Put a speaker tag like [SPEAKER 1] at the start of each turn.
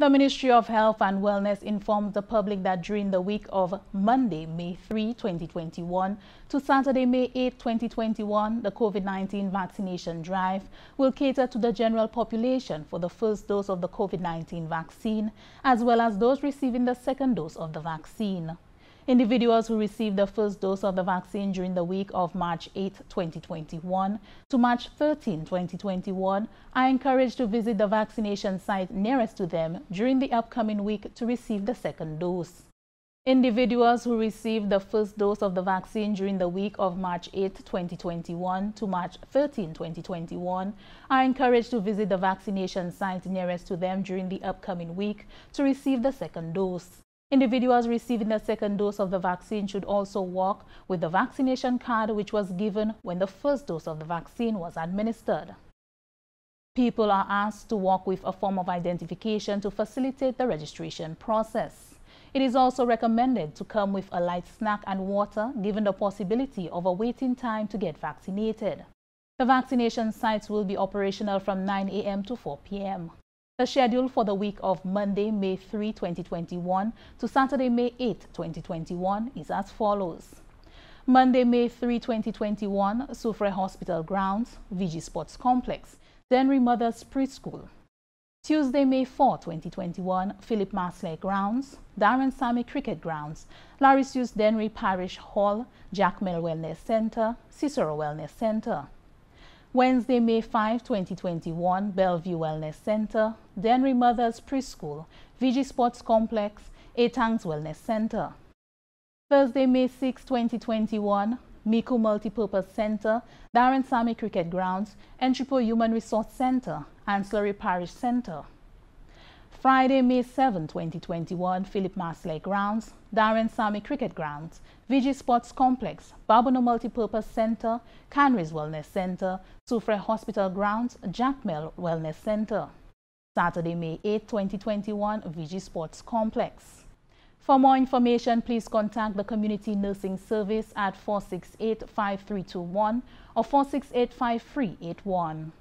[SPEAKER 1] The Ministry of Health and Wellness informed the public that during the week of Monday, May 3, 2021 to Saturday, May 8, 2021, the COVID-19 vaccination drive will cater to the general population for the first dose of the COVID-19 vaccine, as well as those receiving the second dose of the vaccine individuals who received the first dose of the vaccine during the week of March 8, 2021 to March 13, 2021 are encouraged to visit the vaccination site nearest to them during the upcoming week to receive the second dose. Individuals who received the first dose of the vaccine during the week of March 8, 2021 to March 13, 2021 are encouraged to visit the vaccination site nearest to them during the upcoming week to receive the second dose. Individuals receiving the second dose of the vaccine should also walk with the vaccination card which was given when the first dose of the vaccine was administered. People are asked to walk with a form of identification to facilitate the registration process. It is also recommended to come with a light snack and water given the possibility of a waiting time to get vaccinated. The vaccination sites will be operational from 9 a.m. to 4 p.m. The schedule for the week of Monday, May 3, 2021 to Saturday, May 8, 2021 is as follows. Monday, May 3, 2021, Soufre Hospital Grounds, VG Sports Complex, Denry Mothers Preschool. Tuesday, May 4, 2021, Philip Masley Grounds, Darren Sammy Cricket Grounds, Larisius Denry Parish Hall, Jack Mill Wellness Center, Cicero Wellness Center. Wednesday, May 5, 2021, Bellevue Wellness Center, Denry Mothers Preschool, VG Sports Complex, Etang's Wellness Center. Thursday, May 6, 2021, Miku Multipurpose Center, Darren Sami Cricket Grounds, Entrepo Human Resource Center, Ancillary Parish Center. Friday, May 7, 2021, Philip Masley Grounds, Darren Sami Cricket Grounds, VG Sports Complex, Babono Multipurpose Center, Canaries Wellness Center, Sufre Hospital Grounds, Jackmel Wellness Center. Saturday, May 8, 2021, VG Sports Complex. For more information, please contact the Community Nursing Service at 468-5321 or 468-5381.